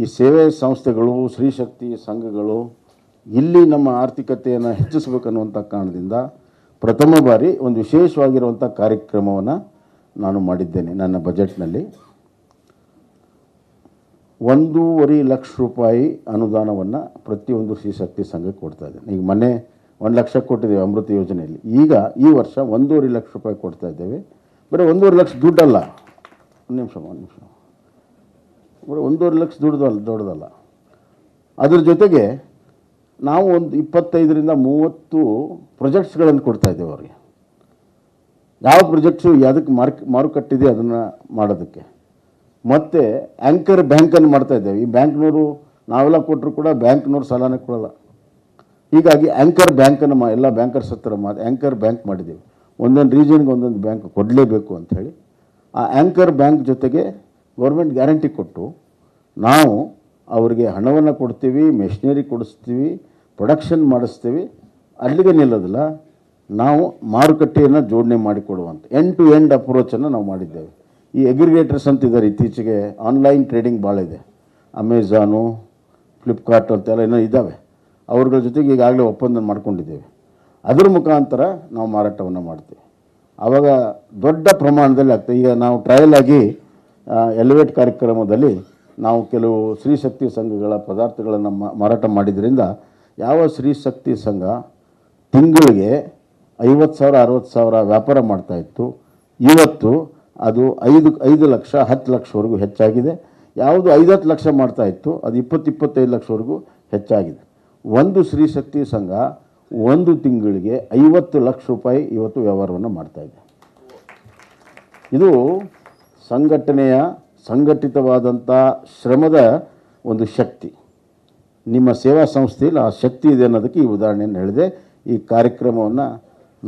ಈ ಸೇವೆ ಸಂಸ್ಥೆಗಳು ಸ್ತ್ರೀಶಕ್ತಿ ಸಂಘಗಳು ಇಲ್ಲಿ ನಮ್ಮ ಆರ್ಥಿಕತೆಯನ್ನು ಹೆಚ್ಚಿಸಬೇಕನ್ನುವಂಥ ಕಾರಣದಿಂದ ಪ್ರಥಮ ಬಾರಿ ಒಂದು ವಿಶೇಷವಾಗಿರುವಂಥ ಕಾರ್ಯಕ್ರಮವನ್ನು ನಾನು ಮಾಡಿದ್ದೇನೆ ನನ್ನ ಬಜೆಟ್ನಲ್ಲಿ ಒಂದೂವರೆ ಲಕ್ಷ ರೂಪಾಯಿ ಅನುದಾನವನ್ನು ಪ್ರತಿಯೊಂದು ಸ್ತ್ರೀಶಕ್ತಿ ಸಂಘಕ್ಕೆ ಕೊಡ್ತಾ ಇದ್ದೇನೆ ಈಗ ಮೊನ್ನೆ ಒಂದು ಲಕ್ಷ ಕೊಟ್ಟಿದ್ದೇವೆ ಅಮೃತ ಯೋಜನೆಯಲ್ಲಿ ಈಗ ಈ ವರ್ಷ ಒಂದೂವರೆ ಲಕ್ಷ ರೂಪಾಯಿ ಕೊಡ್ತಾ ಇದ್ದೇವೆ ಬರೀ ಒಂದೂವರೆ ಲಕ್ಷ ದುಡ್ಡಲ್ಲ ಒಂದು ನಿಮಿಷ ಒಂದು ನಿಮಿಷ ಒಂದೂವರೆ ಲಕ್ಷ ದುಡ್ದಲ್ಲ ದೊಡ್ಡದಲ್ಲ ಅದ್ರ ಜೊತೆಗೆ ನಾವು ಒಂದು ಇಪ್ಪತ್ತೈದರಿಂದ ಮೂವತ್ತು ಪ್ರೊಜೆಕ್ಟ್ಸ್ಗಳನ್ನು ಕೊಡ್ತಾ ಇದ್ದೇವೆ ಅವರಿಗೆ ಯಾವ ಪ್ರೊಜೆಕ್ಟ್ಸು ಯಾವುದಕ್ಕೆ ಮಾರ್ಕ್ ಮಾರುಕಟ್ಟಿದೆ ಅದನ್ನು ಮಾಡೋದಕ್ಕೆ ಮತ್ತು ಆ್ಯಂಕರ್ ಬ್ಯಾಂಕನ್ನು ಮಾಡ್ತಾ ಇದ್ದೇವೆ ಈ ಬ್ಯಾಂಕ್ನವರು ನಾವೆಲ್ಲ ಕೊಟ್ಟರು ಕೂಡ ಬ್ಯಾಂಕ್ನವ್ರು ಸಾಲನೇ ಕೊಡೋಲ್ಲ ಹೀಗಾಗಿ ಆ್ಯಂಕರ್ ಬ್ಯಾಂಕನ್ನು ಮಾ ಎಲ್ಲ ಬ್ಯಾಂಕರ್ಸ್ ಹತ್ರ ಮಾ ಆ್ಯಂಕರ್ ಬ್ಯಾಂಕ್ ಮಾಡಿದ್ದೀವಿ ಒಂದೊಂದು ರೀಜನ್ಗೆ ಒಂದೊಂದು ಬ್ಯಾಂಕ್ ಕೊಡಲೇಬೇಕು ಅಂಥೇಳಿ ಆ ಆ್ಯಂಕರ್ ಬ್ಯಾಂಕ್ ಜೊತೆಗೆ ಗೌರ್ಮೆಂಟ್ ಗ್ಯಾರಂಟಿ ಕೊಟ್ಟು ನಾವು ಅವರಿಗೆ ಹಣವನ್ನು ಕೊಡ್ತೀವಿ ಮೆಷಿನರಿ ಕೊಡಿಸ್ತೀವಿ ಪ್ರೊಡಕ್ಷನ್ ಮಾಡಿಸ್ತೀವಿ ಅಲ್ಲಿಗೆ ನಿಲ್ಲೋದಿಲ್ಲ ನಾವು ಮಾರುಕಟ್ಟೆಯನ್ನು ಜೋಡಣೆ ಮಾಡಿಕೊಡುವಂಥ ಎಂಡ್ ಟು ಎಂಡ್ ಅಪ್ರೋಚನ್ನು ನಾವು ಮಾಡಿದ್ದೇವೆ ಈ ಎಗ್ರಿಗೇಟರ್ಸ್ ಅಂತಿದ್ದಾರೆ ಇತ್ತೀಚೆಗೆ ಆನ್ಲೈನ್ ಟ್ರೇಡಿಂಗ್ ಭಾಳ ಇದೆ ಅಮೆಝಾನು ಫ್ಲಿಪ್ಕಾರ್ಟ್ ಅಂತೆಲ್ಲ ಏನೋ ಇದ್ದಾವೆ ಅವ್ರಗಳ ಜೊತೆಗೆ ಈಗಾಗಲೇ ಒಪ್ಪಂದ ಮಾಡ್ಕೊಂಡಿದ್ದೇವೆ ಅದ್ರ ಮುಖಾಂತರ ನಾವು ಮಾರಾಟವನ್ನು ಮಾಡ್ತೀವಿ ಆವಾಗ ದೊಡ್ಡ ಪ್ರಮಾಣದಲ್ಲಿ ಆಗ್ತದೆ ಈಗ ನಾವು ಟ್ರಯಲ್ ಆಗಿ ಎಲಿವೇಟ್ ಕಾರ್ಯಕ್ರಮದಲ್ಲಿ ನಾವು ಕೆಲವು ಸ್ತ್ರೀಶಕ್ತಿ ಸಂಘಗಳ ಪದಾರ್ಥಗಳನ್ನು ಮಾರಾಟ ಮಾಡಿದ್ದರಿಂದ ಯಾವ ಸ್ತ್ರೀಶಕ್ತಿ ಸಂಘ ತಿಂಗಳಿಗೆ ಐವತ್ತು ಸಾವಿರ ಅರವತ್ತು ಸಾವಿರ ವ್ಯಾಪಾರ ಇತ್ತು ಇವತ್ತು ಅದು ಐದು ಐದು ಲಕ್ಷ ಹತ್ತು ಲಕ್ಷವರೆಗೂ ಹೆಚ್ಚಾಗಿದೆ ಯಾವುದು ಐದತ್ತು ಲಕ್ಷ ಇತ್ತು ಅದು ಇಪ್ಪತ್ತು ಇಪ್ಪತ್ತೈದು ಲಕ್ಷವರೆಗೂ ಹೆಚ್ಚಾಗಿದೆ ಒಂದು ಸ್ತ್ರೀಶಕ್ತಿ ಸಂಘ ಒಂದು ತಿಂಗಳಿಗೆ ಐವತ್ತು ಲಕ್ಷ ರೂಪಾಯಿ ಇವತ್ತು ವ್ಯವಹಾರವನ್ನು ಮಾಡ್ತಾಯಿದೆ ಇದು ಸಂಘಟನೆಯ ಸಂಘಟಿತವಾದಂಥ ಶ್ರಮದ ಒಂದು ಶಕ್ತಿ ನಿಮ್ಮ ಸೇವಾ ಸಂಸ್ಥೆಯಲ್ಲಿ ಆ ಶಕ್ತಿ ಇದೆ ಅನ್ನೋದಕ್ಕೆ ಈ ಉದಾಹರಣೆಯನ್ನು ಹೇಳಿದೆ ಈ ಕಾರ್ಯಕ್ರಮವನ್ನು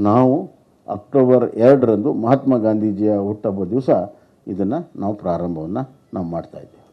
ನಾವು ಅಕ್ಟೋಬರ್ ಎರಡರಂದು ಮಹಾತ್ಮ ಗಾಂಧೀಜಿಯ ಹುಟ್ಟಬ್ಬ ದಿವಸ ಇದನ್ನು ನಾವು ಪ್ರಾರಂಭವನ್ನು ನಾವು ಮಾಡ್ತಾಯಿದ್ದೀವಿ